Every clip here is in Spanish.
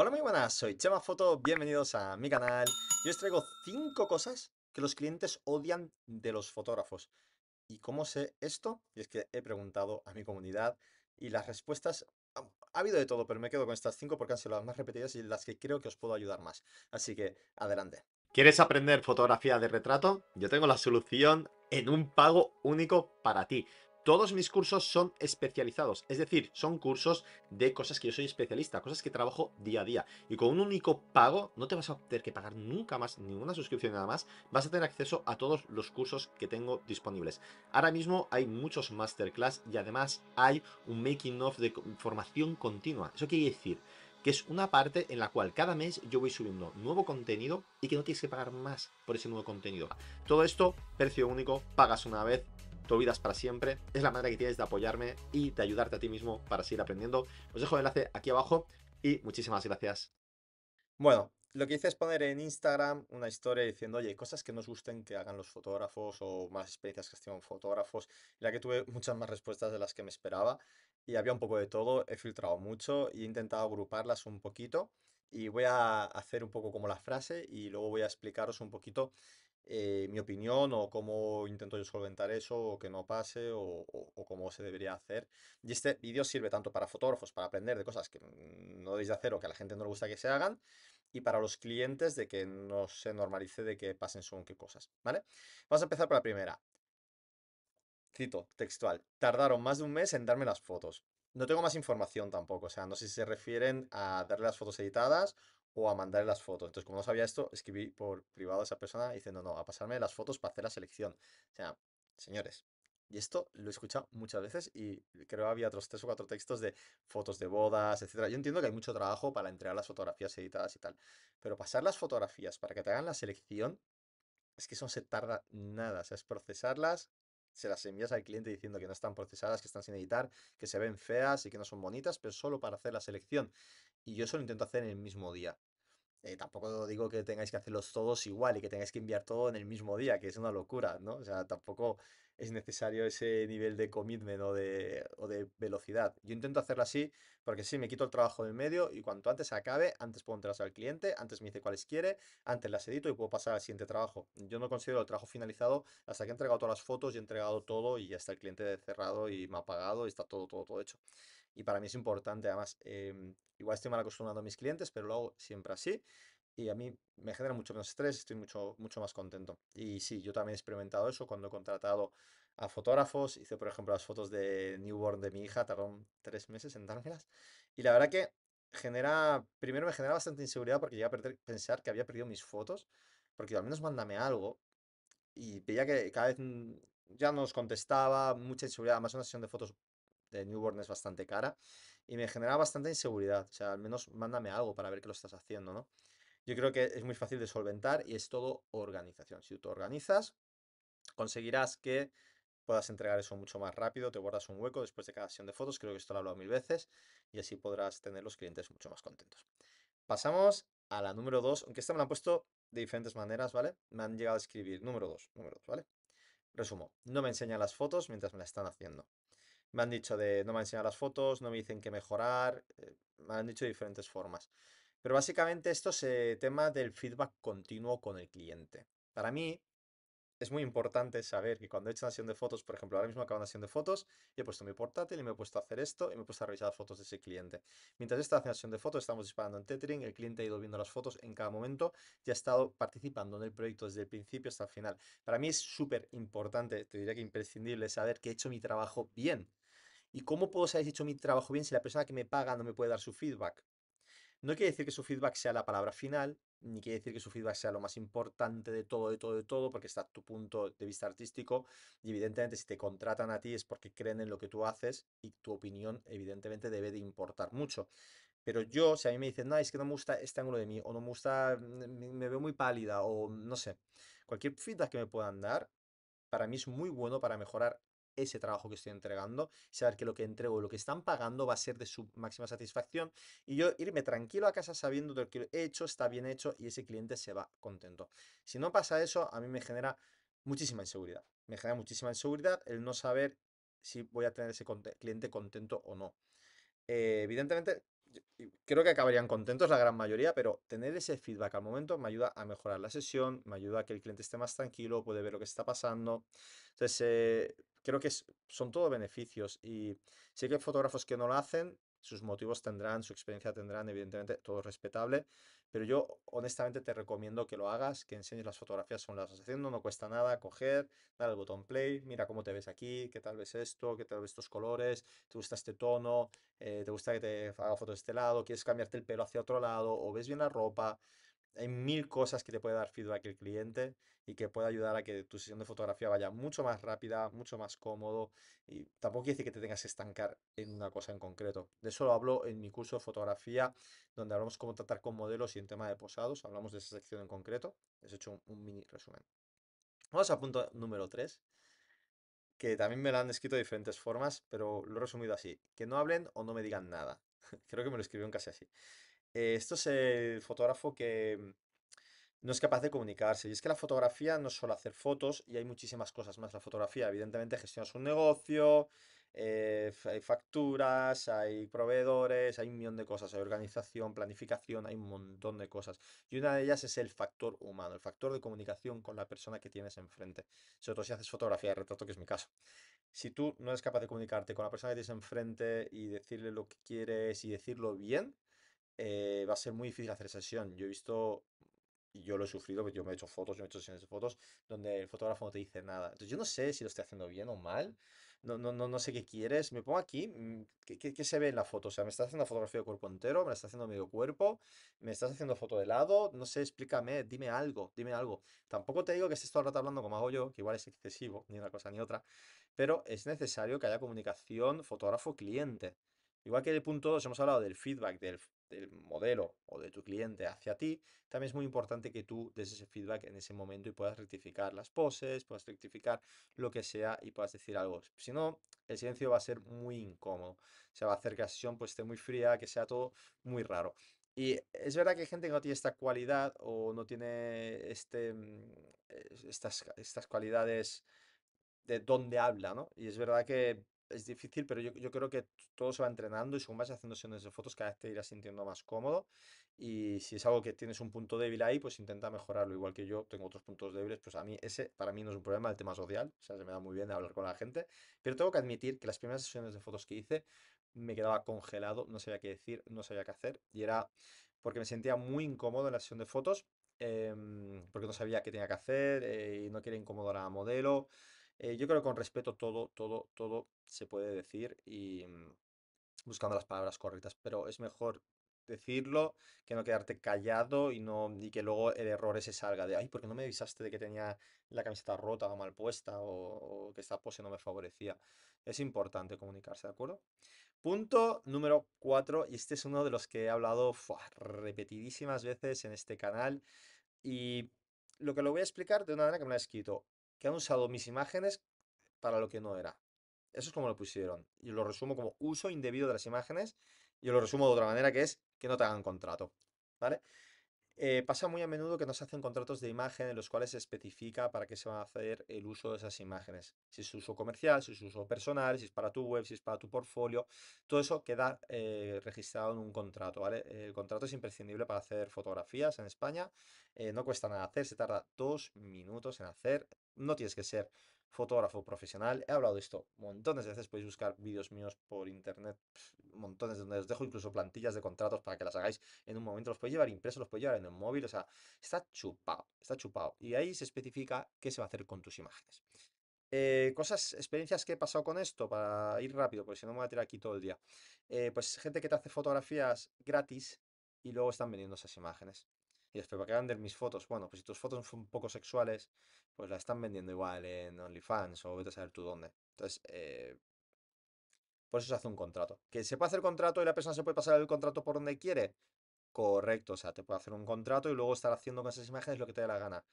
Hola muy buenas, soy Chema Foto, bienvenidos a mi canal. Yo os traigo 5 cosas que los clientes odian de los fotógrafos. ¿Y cómo sé esto? Y es que he preguntado a mi comunidad y las respuestas... Ah, ha, habido de todo, pero me quedo con estas 5 porque han sido las más repetidas y las que creo que os puedo ayudar más. Así que, adelante. ¿Quieres aprender fotografía de retrato? Yo tengo la solución en un pago único para ti. Todos mis cursos son especializados, es decir, son cursos de cosas que yo soy especialista, cosas que trabajo día a día. Y con un único pago no te vas a tener que pagar nunca más ninguna suscripción nada más, vas a tener acceso a todos los cursos que tengo disponibles. Ahora mismo hay muchos masterclass y además hay un making of de formación continua. Eso quiere decir que es una parte en la cual cada mes yo voy subiendo nuevo contenido y que no tienes que pagar más por ese nuevo contenido. Todo esto, precio único, pagas una vez tu vida es para siempre, es la manera que tienes de apoyarme y de ayudarte a ti mismo para seguir aprendiendo. Os dejo el enlace aquí abajo y muchísimas gracias. Bueno, lo que hice es poner en Instagram una historia diciendo, oye, cosas que nos gusten que hagan los fotógrafos o más experiencias que hacen fotógrafos, ya que tuve muchas más respuestas de las que me esperaba y había un poco de todo, he filtrado mucho y he intentado agruparlas un poquito y voy a hacer un poco como la frase y luego voy a explicaros un poquito eh, mi opinión o cómo intento yo solventar eso o que no pase o, cómo se debería hacer. Y este vídeo sirve tanto para fotógrafos, para aprender de cosas que no debéis de hacer o que a la gente no le gusta que se hagan, y para los clientes de que no se normalice de que pasen son qué cosas, ¿vale? Vamos a empezar por la primera. Cito textual. Tardaron más de un mes en darme las fotos. No tengo más información tampoco, o sea, no sé si se refieren a darle las fotos editadas o a mandarle las fotos. Entonces, como no sabía esto, escribí por privado a esa persona diciendo, no, a pasarme las fotos para hacer la selección. O sea, señores, y esto lo he escuchado muchas veces y creo que había otros tres o cuatro textos de fotos de bodas, etc. Yo entiendo que hay mucho trabajo para entregar las fotografías editadas y tal, pero pasar las fotografías para que te hagan la selección, es que eso no se tarda nada. O sea, es procesarlas, se las envías al cliente diciendo que no están procesadas, que están sin editar, que se ven feas y que no son bonitas, pero solo para hacer la selección y yo solo intento hacer en el mismo día. Eh, tampoco digo que tengáis que hacerlos todos igual y que tengáis que enviar todo en el mismo día, que es una locura, ¿no? O sea, tampoco es necesario ese nivel de commitment o de, velocidad. Yo intento hacerlo así porque sí, me quito el trabajo del medio y cuanto antes acabe, antes puedo entrar al cliente, antes me dice cuáles quiere, antes las edito y puedo pasar al siguiente trabajo. Yo no considero el trabajo finalizado hasta que he entregado todas las fotos y he entregado todo y ya está el cliente cerrado y me ha pagado y está todo, todo, todo hecho y para mí es importante. Además, em, igual estoy mal acostumbrado a mis clientes, pero lo hago siempre así y a mí me genera mucho menos estrés, estoy mucho, mucho más contento. Y sí, yo también he experimentado eso cuando he contratado a fotógrafos, hice por ejemplo las fotos de newborn de mi hija, tardaron tres meses en dármelas y la verdad que genera, primero me genera bastante inseguridad porque llegué a pensar que había perdido mis fotos, porque al menos mándame algo y veía que cada vez mm, ya nos contestaba, mucha inseguridad, además una sesión de fotos de newborn es bastante cara y me genera bastante inseguridad. O sea, al menos mándame algo para ver que lo estás haciendo, ¿no? Yo creo que es muy fácil de solventar y es todo organización. Si tú te organizas, conseguirás que puedas entregar eso mucho más rápido, te guardas un hueco después de cada sesión de fotos, creo que esto lo he hablado mil veces, y así podrás tener los clientes mucho más contentos. Pasamos a la número 2, aunque esta me la han puesto de diferentes maneras, ¿vale? Me han llegado a escribir número 2, número 2, ¿vale? Resumo, no me enseñan las fotos mientras me la están haciendo. Me han dicho de no me han enseñado las fotos, no me dicen que mejorar, eh, me han dicho diferentes formas. Pero básicamente esto es el eh, tema del feedback continuo con el cliente. Para mí es muy importante saber que cuando he hecho una sesión de fotos, por ejemplo, ahora mismo acabo una sesión de fotos y he puesto mi portátil y me he puesto a hacer esto y me he puesto a revisar fotos de ese cliente. Mientras estoy haciendo sesión de fotos, estamos disparando en tethering, el cliente ha ido viendo las fotos en cada momento y ha estado participando en el proyecto desde el principio hasta el final. Para mí es súper importante, te diría que imprescindible, saber que he hecho mi trabajo bien ¿Y cómo puedo saber si hecho mi trabajo bien si la persona que me paga no me puede dar su feedback? No quiere decir que su feedback sea la palabra final, ni quiere decir que su feedback sea lo más importante de todo, de todo, de todo, porque está tu punto de vista artístico y evidentemente si te contratan a ti es porque creen en lo que tú haces y tu opinión evidentemente debe de importar mucho. Pero yo, si a mí me dicen, no, es que no me gusta este ángulo de mí, o no me gusta, me veo muy pálida, o no sé, cualquier feedback que me puedan dar, para mí es muy bueno para mejorar ese trabajo que estoy entregando, saber que lo que entrego, lo que están pagando va a ser de su máxima satisfacción y yo irme tranquilo a casa sabiendo que lo que he hecho está bien hecho y ese cliente se va contento. Si no pasa eso, a mí me genera muchísima inseguridad. Me genera muchísima inseguridad el no saber si voy a tener ese cliente contento o no. Eh, evidentemente, creo que acabarían contentos la gran mayoría, pero tener ese feedback al momento me ayuda a mejorar la sesión, me ayuda a que el cliente esté más tranquilo, puede ver lo que está pasando. Entonces, eh, creo que son todo beneficios y sé que hay fotógrafos que no lo hacen, sus motivos tendrán, su experiencia tendrán, evidentemente, todo respetable, pero yo honestamente te recomiendo que lo hagas, que enseñes las fotografías son las estás haciendo, no cuesta nada coger, dar el botón play, mira cómo te ves aquí, qué tal ves esto, qué tal ves estos colores, te gusta este tono, eh, te gusta que te haga fotos de este lado, quieres cambiarte el pelo hacia otro lado, o ves bien la ropa, hay mil cosas que te puede dar feedback el cliente y que puede ayudar a que tu sesión de fotografía vaya mucho más rápida, mucho más cómodo y tampoco quiere decir que te tengas que estancar en una cosa en concreto. De eso lo hablo en mi curso de fotografía, donde hablamos cómo tratar con modelos y en tema de posados, hablamos de esa sección en concreto. Les he hecho un, mini resumen. Vamos a punto número 3, que también me lo han escrito de diferentes formas, pero lo he resumido así, que no hablen o no me digan nada. Creo que me lo escribieron casi así. Eh, esto es el fotógrafo que mm, no es capaz de comunicarse. Y es que la fotografía no es solo hacer fotos, y hay muchísimas cosas más. La fotografía, evidentemente, gestionas un negocio, eh, hay facturas, hay proveedores, hay un millón de cosas, hay organización, planificación, hay un montón de cosas. Y una de ellas es el factor humano, el factor de comunicación con la persona que tienes enfrente. Sobre todo si haces fotografía de retrato, que es mi caso. Si tú no eres capaz de comunicarte con la persona que tienes enfrente y decirle lo que quieres y decirlo bien, eh, va a ser muy difícil hacer sesión. Yo he visto, y yo lo he sufrido, porque yo me he hecho fotos, yo me he hecho sesiones de fotos, donde el fotógrafo no te dice nada. Entonces yo no sé si lo estoy haciendo bien o mal, no, no, no, no sé qué quieres. Me pongo aquí, mm, ¿qué, qué, se ve en la foto? O sea, me estás haciendo fotografía de cuerpo entero, me la estás haciendo medio cuerpo, me estás haciendo foto de lado, no sé, explícame, dime algo, dime algo. Tampoco te digo que estés todo el rato hablando como hago yo, que igual es excesivo, ni una cosa ni otra, pero es necesario que haya comunicación fotógrafo-cliente. Igual que el punto 2 hemos hablado del feedback, del del modelo o de tu cliente hacia ti, también es muy importante que tú des ese feedback en ese momento y puedas rectificar las poses, puedas rectificar lo que sea y puedas decir algo. Si no, el silencio va a ser muy incómodo. Se va a hacer que la sesión pues, esté muy fría, que sea todo muy raro. Y es verdad que hay gente que no tiene esta cualidad o no tiene este, mm, estas, estas cualidades de dónde habla, ¿no? Y es verdad que es difícil, pero yo, yo, creo que todo se va entrenando y según vas haciendo sesiones de fotos, cada vez te irás sintiendo más cómodo. Y si es algo que tienes un punto débil ahí, pues intenta mejorarlo. Igual que yo tengo otros puntos débiles, pues a mí ese para mí no es un problema el tema social. O sea, se me da muy bien hablar con la gente. Pero tengo que admitir que las primeras sesiones de fotos que hice me quedaba congelado, no sabía qué decir, no sabía qué hacer. Y era porque me sentía muy incómodo en la sesión de fotos, eh, porque no sabía qué tenía que hacer eh, y no quería incomodar a modelo. Eh, yo creo que con respeto todo, todo, todo se puede decir y mm, buscando las palabras correctas, pero es mejor decirlo que no quedarte callado y no y que luego el error ese salga de ay porque no me avisaste de que tenía la camiseta rota o mal puesta o, que esta pose no me favorecía es importante comunicarse de acuerdo punto número 4 y este es uno de los que he hablado repetidísimas veces en este canal y lo que lo voy a explicar de una manera que me lo he escrito que han usado mis imágenes para lo que no era. Eso es como lo pusieron. Y lo resumo como uso indebido de las imágenes. y lo resumo de otra manera, que es que no te hagan contrato. ¿Vale? Eh, pasa muy a menudo que nos hacen contratos de imagen en los cuales se especifica para qué se va a hacer el uso de esas imágenes. Si es uso comercial, si es uso personal, si es para tu web, si es para tu portfolio. Todo eso queda eh, registrado en un contrato, El contrato es imprescindible para hacer fotografías en España. Eh, no cuesta nada hacer, se tarda dos minutos en hacer. No tienes que ser fotógrafo profesional. He hablado de esto montones de veces, podéis buscar vídeos míos por internet, montones de donde os dejo incluso plantillas de contratos para que las hagáis en un momento, los podéis llevar impresos, los podéis llevar en el móvil, o sea, está chupado, está chupado. Y ahí se especifica qué se va a hacer con tus imágenes. Eh, cosas, experiencias que he pasado con esto, para ir rápido, porque si no me voy a tirar aquí todo el día. Eh, pues gente que te hace fotografías gratis y luego están vendiendo esas imágenes y para que vender mis fotos. Bueno, pues si tus fotos son un poco sexuales, pues la están vendiendo igual en OnlyFans o vete a saber tú dónde. Entonces, eh, por eso se hace un contrato. ¿Que se puede hacer contrato y la persona se puede pasar el contrato por donde quiere? Correcto, o sea, te puede hacer un contrato y luego estar haciendo con esas imágenes lo que te dé la gana.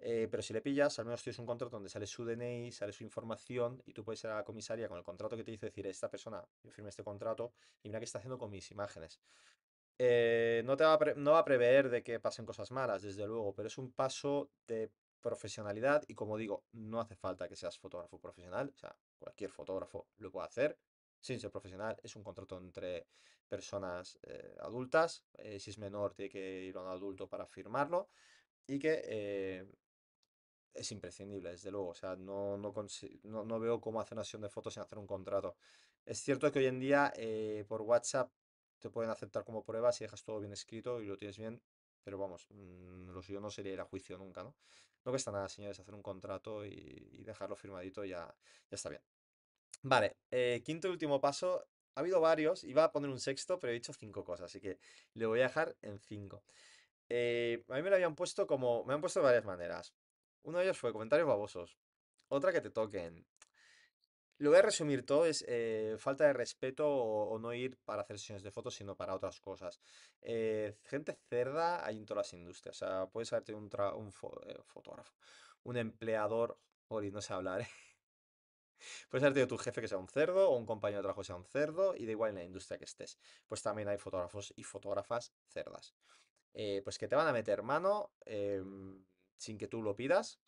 Eh, pero si le pillas, al menos tienes un contrato donde sale su DNI, sale su información y tú puedes ir a la comisaría con el contrato que te hizo decir, esta persona, yo firmé este contrato y mira qué está haciendo con mis imágenes. Eh, no, te va a no va a prever de que pasen cosas malas, desde luego, pero es un paso de profesionalidad y como digo, no hace falta que seas fotógrafo profesional, o sea, cualquier fotógrafo lo puede hacer sin ser profesional, es un contrato entre personas eh, adultas, eh, si es menor tiene que ir a un adulto para firmarlo y que es imprescindible, desde luego, o sea, no, no, veo cómo hacer una sesión de fotos sin hacer un contrato. Es cierto que hoy en día por WhatsApp te pueden aceptar como prueba si dejas todo bien escrito y lo tienes bien, pero vamos, mm, lo suyo no sería ir a juicio nunca, ¿no? No cuesta nada, señores, hacer un contrato y, dejarlo firmadito ya, ya está bien. Vale, eh, quinto y último paso. Ha habido varios, iba a poner un sexto, pero he dicho cinco cosas, así que le voy a dejar en cinco. Eh, a mí me lo habían puesto como. Me han puesto de varias maneras. Uno de ellos fue comentarios babosos. Otra que te toquen. Lo voy a resumir todo, es eh, falta de respeto o, no ir para hacer sesiones de fotos, sino para otras cosas. Eh, gente cerda hay en todas las industrias, o sea, puedes haberte un, un eh, fotógrafo, un empleador, Ori, no sé hablar, Puedes haber tu jefe que sea un cerdo o un compañero de trabajo que sea un cerdo y da igual en la industria que estés. Pues también hay fotógrafos y fotógrafas cerdas. pues que te van a meter mano em, sin que tú lo pidas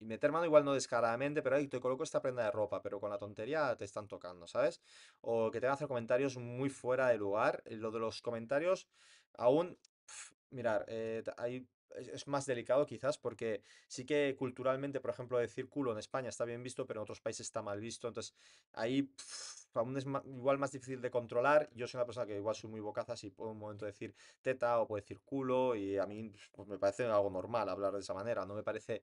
y meter mano igual no descaradamente, pero ahí te coloco esta prenda de ropa, pero con la tontería te están tocando, ¿sabes? O que te van hacer comentarios muy fuera de lugar. Eh, lo de los comentarios, aún, mirar, eh, es más delicado quizás porque sí que culturalmente, por ejemplo, decir culo en España está bien visto, pero en otros países está mal visto. Entonces ahí aún es igual más difícil de controlar. Yo soy una persona que igual soy muy bocaza, y puedo un momento decir teta o puedo decir culo y a mí me parece algo normal hablar de esa manera. No me parece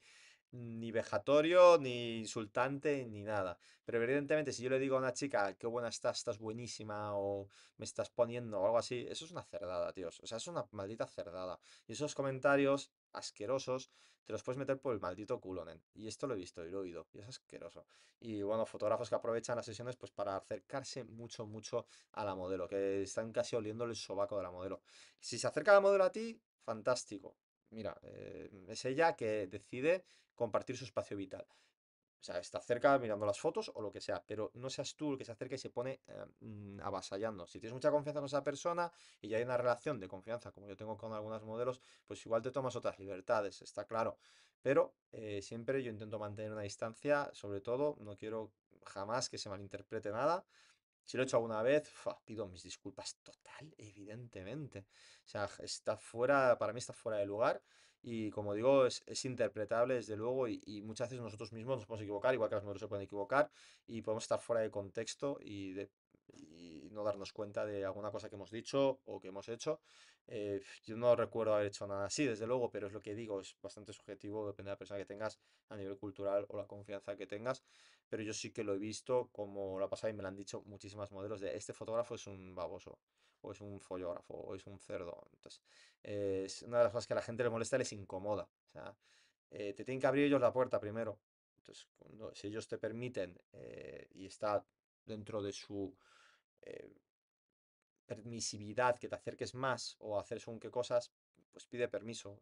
ni vejatorio, ni insultante, ni nada. Pero evidentemente, si yo le digo a una chica, qué buena estás, estás buenísima, o me estás poniendo, o algo así, eso es una cerdada, tíos. O sea, es una maldita cerdada. Y esos comentarios asquerosos te los puedes meter por el maldito culo, nen. Y esto lo he visto y lo he oído, y es asqueroso. Y bueno, fotógrafos que aprovechan las sesiones pues para acercarse mucho, mucho a la modelo, que están casi oliéndole el sobaco de la modelo. Si se acerca la modelo a ti, fantástico. Mira, eh, es ella que decide compartir su espacio vital. O sea, está cerca mirando las fotos o lo que sea, pero no seas tú el que se acerca y se pone eh, mm, avasallando. Si tienes mucha confianza en esa persona y ya hay una relación de confianza, como yo tengo con algunos modelos, pues igual te tomas otras libertades, está claro. Pero eh, siempre yo intento mantener una distancia, sobre todo, no quiero jamás que se malinterprete nada. Si lo he hecho alguna vez, pido mis disculpas total, evidentemente. O sea, está fuera, para mí está fuera de lugar y como digo, es, es interpretable desde luego y, y, muchas veces nosotros mismos nos podemos equivocar, igual que los modelos se pueden equivocar y podemos estar fuera de contexto y, de, y no darnos cuenta de alguna cosa que hemos dicho o que hemos hecho. Eh, yo no recuerdo haber hecho nada así, desde luego, pero es lo que digo, es bastante subjetivo, depende de la persona que tengas a nivel cultural o la confianza que tengas, pero yo sí que lo he visto como lo ha pasado y me lo han dicho muchísimas modelos de este fotógrafo es un baboso o es un follógrafo, o es un cerdo. Entonces, es una de las cosas que a la gente le molesta, les incomoda. O sea, eh, te tienen que abrir ellos la puerta primero. Entonces, si ellos te permiten eh, y está dentro de su eh, permisividad que te acerques más o hacer según qué cosas, pues pide permiso.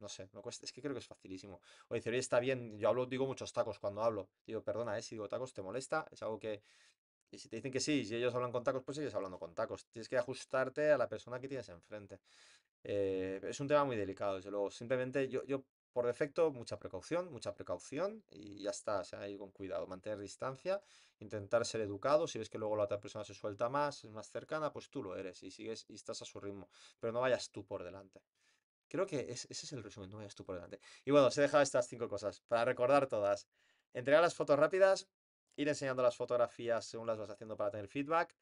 No sé, no es que creo que es facilísimo. O dice, oye, está bien, yo hablo, digo muchos tacos cuando hablo. Digo, perdona, eh, si digo tacos, ¿te molesta? Es algo que, y si te dicen que sí, y ellos hablan con tacos, pues sigues hablando con tacos. Tienes que ajustarte a la persona que tienes enfrente. Eh, mm. es un tema muy delicado, desde luego. Simplemente yo, yo, por defecto, mucha precaución, mucha precaución y ya está. ahí sea, con cuidado, mantener distancia, intentar ser educado. Si ves que luego la otra persona se suelta más, es más cercana, pues tú lo eres y sigues y estás a su ritmo. Pero no vayas tú por delante. Creo que ese es el resumen, no vayas tú por delante. Y bueno, se he dejado estas cinco cosas para recordar todas. Entregar las fotos rápidas, ir enseñando las fotografías según las vas haciendo para tener feedback,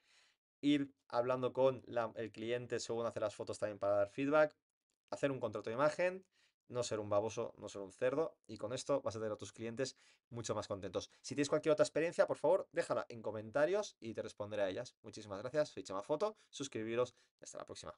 ir hablando con el cliente según hace las fotos también para dar feedback, hacer un contrato de imagen, no ser un baboso, no ser un cerdo, y con esto vas a tener a tus clientes mucho más contentos. Si tienes cualquier otra experiencia, por favor, déjala en comentarios y te responderé a ellas. Muchísimas gracias, ficha más Foto, suscribiros y hasta la próxima.